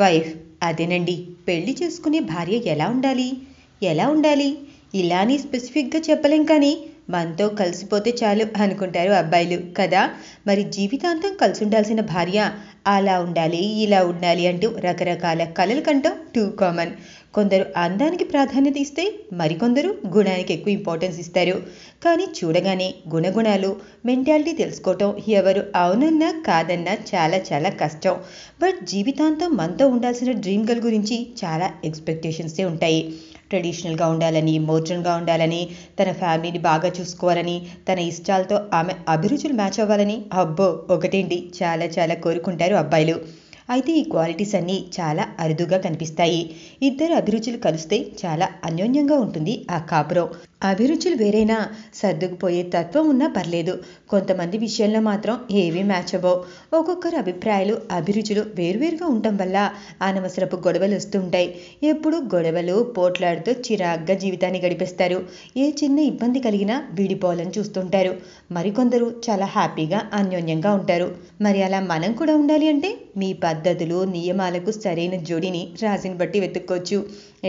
wife అదేనండి పెళ్లి చేసుకునే భార్య ఎలా ఉండాలి ఎలా ఉండాలి ఇలా అని స్పెసిఫిక్గా చెప్పలేం కానీ మనతో కలిసిపోతే చాలు అనుకుంటారు అబ్బాయిలు కదా మరి జీవితాంతం కలిసి ఉండాల్సిన భార్య అలా ఉండాలి ఇలా ఉండాలి అంటూ రకరకాల కళలు కంటాం టూ కామన్ కొందరు అందానికి ప్రాధాన్యత ఇస్తే మరికొందరు గుణానికి ఎక్కువ ఇంపార్టెన్స్ ఇస్తారు కానీ చూడగానే గుణగుణాలు మెంటాలిటీ తెలుసుకోవటం ఎవరు అవునన్నా కాదన్నా చాలా చాలా కష్టం బట్ జీవితాంతం మనతో ఉండాల్సిన డ్రీమ్ గర్ల్ గురించి చాలా ఎక్స్పెక్టేషన్సే ఉంటాయి ట్రెడిషనల్గా ఉండాలని మోడ్రన్గా ఉండాలని తన ఫ్యామిలీని బాగా చూసుకోవాలని తన ఇష్టాలతో ఆమె అభిరుచులు మ్యాచ్ అవ్వాలని అబ్బో ఒకటేంటి చాలా చాలా కోరుకుంటారు అబ్బాయిలు అయితే ఈ క్వాలిటీస్ అన్నీ చాలా అరుదుగా కనిపిస్తాయి ఇద్దరు అభిరుచులు కలిస్తే చాలా అన్యోన్యంగా ఉంటుంది ఆ కాపురం అభిరుచులు వేరైనా సర్దుకుపోయే తత్వం ఉన్నా పర్లేదు కొంతమంది విషయంలో మాత్రం ఏవి మ్యాచ్ అవ్వవు ఒక్కొక్కరు అభిప్రాయాలు అభిరుచులు వేరువేరుగా ఉండటం వల్ల అనవసరపు గొడవలు వస్తుంటాయి ఎప్పుడు గొడవలు పోట్లాడుతూ చిరాగ్గా జీవితాన్ని గడిపిస్తారు ఏ చిన్న ఇబ్బంది కలిగినా విడిపోవాలని చూస్తుంటారు మరికొందరు చాలా హ్యాపీగా అన్యోన్యంగా ఉంటారు మరి అలా మనం కూడా ఉండాలి అంటే మీ పద్ధతులు నియమాలకు సరైన జోడిని రాజుని బట్టి వెతుక్కోవచ్చు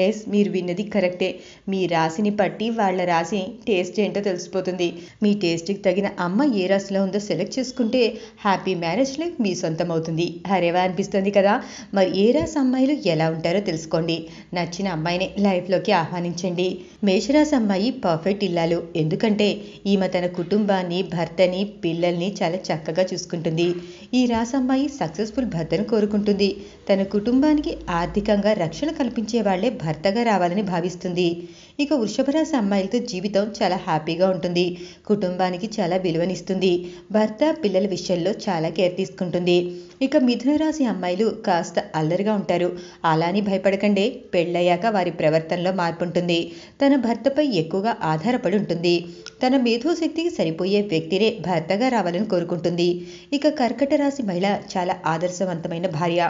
ఎస్ మీరు విన్నది కరెక్టే మీ రాశిని బట్టి వాళ్ళ రాశి టేస్ట్ ఏంటో తెలిసిపోతుంది మీ టేస్ట్కి తగిన అమ్మ ఏ రాశిలో ఉందో సెలెక్ట్ చేసుకుంటే హ్యాపీ మ్యారేజ్ లైఫ్ మీ సొంతం అవుతుంది హరేవా అనిపిస్తుంది కదా మరి ఏ రాశి అమ్మాయిలు ఎలా ఉంటారో తెలుసుకోండి నచ్చిన అమ్మాయిని లైఫ్లోకి ఆహ్వానించండి మేషరాశి అమ్మాయి పర్ఫెక్ట్ ఇల్లాలు ఎందుకంటే ఈమె తన కుటుంబాన్ని భర్తని పిల్లల్ని చాలా చక్కగా చూసుకుంటుంది ఈ రాశి అమ్మాయి సక్సెస్ఫుల్ భర్తను కోరుకుంటుంది తన కుటుంబానికి ఆర్థికంగా రక్షణ కల్పించే వాళ్లే భర్తగా రావాలని భావిస్తుంది ఇక వృషభరాశి అమ్మాయిలతో జీవితం చాలా హ్యాపీగా ఉంటుంది కుటుంబానికి చాలా విలువనిస్తుంది భర్త పిల్లల విషయంలో చాలా కేర్ తీసుకుంటుంది ఇక మిథున రాశి అమ్మాయిలు కాస్త అల్లరిగా ఉంటారు అలానే భయపడకండి పెళ్ళయ్యాక వారి ప్రవర్తనలో మార్పు ఉంటుంది తన భర్తపై ఎక్కువగా ఆధారపడి ఉంటుంది తన మేధోశక్తికి సరిపోయే వ్యక్తినే భర్తగా రావాలని కోరుకుంటుంది ఇక కర్కట రాశి మహిళ చాలా ఆదర్శవంతమైన భార్య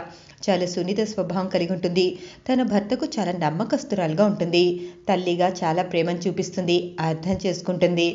చాలా సున్నిత స్వభావం కలిగి ఉంటుంది తన భర్తకు చాలా నమ్మకస్తురాలుగా ఉంటుంది తల్లిగా చాలా ప్రేమను చూపిస్తుంది అర్థం చేసుకుంటుంది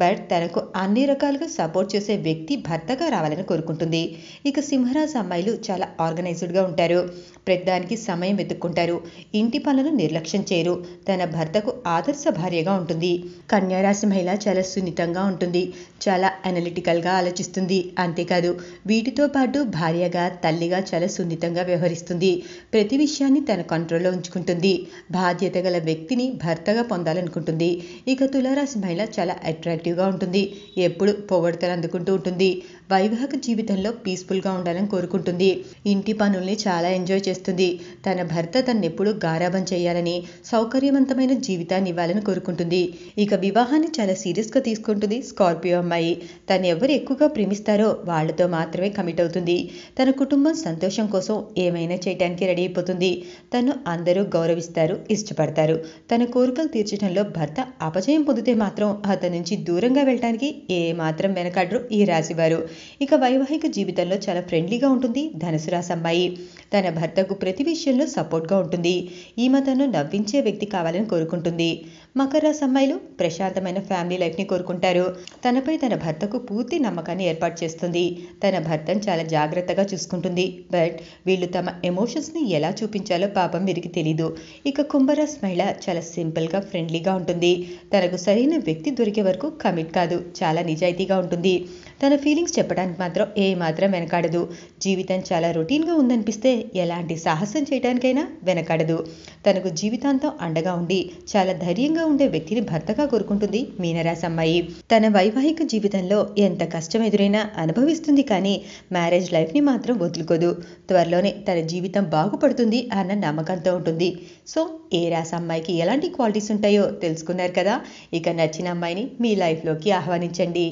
బట్ తనకు అన్ని రకాలుగా సపోర్ట్ చేసే వ్యక్తి భర్తగా రావాలని కోరుకుంటుంది ఇక సింహరాజు అమ్మాయిలు చాలా ఆర్గనైజ్డ్గా ఉంటారు ప్రతిదానికి సమయం వెతుక్కుంటారు ఇంటి పనులను నిర్లక్ష్యం చేయరు తన భర్తకు ఆదర్శ భార్యగా ఉంటుంది కన్యారాశి మహిళ చాలా సున్నితంగా ఉంటుంది చాలా అనలిటికల్గా ఆలోచిస్తుంది అంతేకాదు వీటితో పాటు భార్యగా తల్లిగా చాలా సున్నితంగా వ్యవహరిస్తుంది ప్రతి విషయాన్ని తన కంట్రోల్లో ఉంచుకుంటుంది బాధ్యత గల వ్యక్తిని భర్తగా పొందాలనుకుంటుంది ఇక తులారాశి మహిళ చాలా అట్రాక్టివ్గా ఉంటుంది ఎప్పుడు పొగడతలు అందుకుంటూ ఉంటుంది వైవాహిక జీవితంలో పీస్ఫుల్గా ఉండాలని కోరుకుంటుంది ఇంటి పనుల్ని చాలా ఎంజాయ్ చేస్తుంది తన భర్త తనను గారాభం చేయాలని సౌకర్యవంతమైన జీవితాన్ని ఇవ్వాలని కోరుకుంటుంది ఇక వివాహాన్ని చాలా సీరియస్గా తీసుకుంటుంది స్కార్పియో అమ్మాయి తను ఎవరు ఎక్కువగా ప్రేమిస్తారో వాళ్లతో మాత్రమే కమిట్ అవుతుంది తన కుటుంబం సంతోషం కోసం ఏమైనా చేయడానికి రెడీ అయిపోతుంది తను అందరూ గౌరవిస్తారు ఇష్టపడతారు తన కోరికలు తీర్చడంలో భర్త అపజయం పొందితే మాత్రం అతని నుంచి దూరంగా వెళ్ళడానికి ఏమాత్రం వెనకాడరు ఈ రాశివారు ఇక వైవాహిక జీవితంలో చాలా ఫ్రెండ్లీగా ఉంటుంది ధనుసు అమ్మాయి తన భర్తకు ప్రతి విషయంలో సపోర్ట్గా ఉంటుంది ఈమె తను నవ్వించే వ్యక్తి కావాలని కోరుకుంటుంది మకర అమ్మాయిలు ప్రశాంతమైన ఫ్యామిలీ లైఫ్ని కోరుకుంటారు తనపై తన భర్తకు పూర్తి నమ్మకాన్ని ఏర్పాటు చేస్తుంది తన భర్తను చాలా జాగ్రత్తగా చూసుకుంటుంది బట్ వీళ్ళు తమ ఎమోషన్స్ని ఎలా చూపించాలో పాపం వీరికి తెలీదు ఇక కుంభరాస్ మహిళ చాలా సింపుల్గా ఫ్రెండ్లీగా ఉంటుంది తనకు సరైన వ్యక్తి దొరికే వరకు కమిట్ కాదు చాలా నిజాయితీగా ఉంటుంది తన ఫీలింగ్స్ చెప్పడానికి మాత్రం ఏ మాత్రం వెనకాడదు జీవితం చాలా రొటీన్గా ఉందనిపిస్తే ఎలాంటి సాహసం చేయడానికైనా వెనకాడదు తనకు జీవితాంతం అండగా ఉండి చాలా ధైర్యంగా ఉండే వ్యక్తిని భర్తగా కోరుకుంటుంది మీనరాశి అమ్మాయి తన వైవాహిక జీవితంలో ఎంత కష్టం ఎదురైనా అనుభవిస్తుంది కానీ మ్యారేజ్ లైఫ్ని మాత్రం వదులుకోదు త్వరలోనే తన జీవితం బాగుపడుతుంది అన్న నమ్మకంతో ఉంటుంది సో ఏ రాశి అమ్మాయికి ఎలాంటి క్వాలిటీస్ ఉంటాయో తెలుసుకున్నారు కదా ఇక నచ్చిన అమ్మాయిని మీ లైఫ్లోకి ఆహ్వానించండి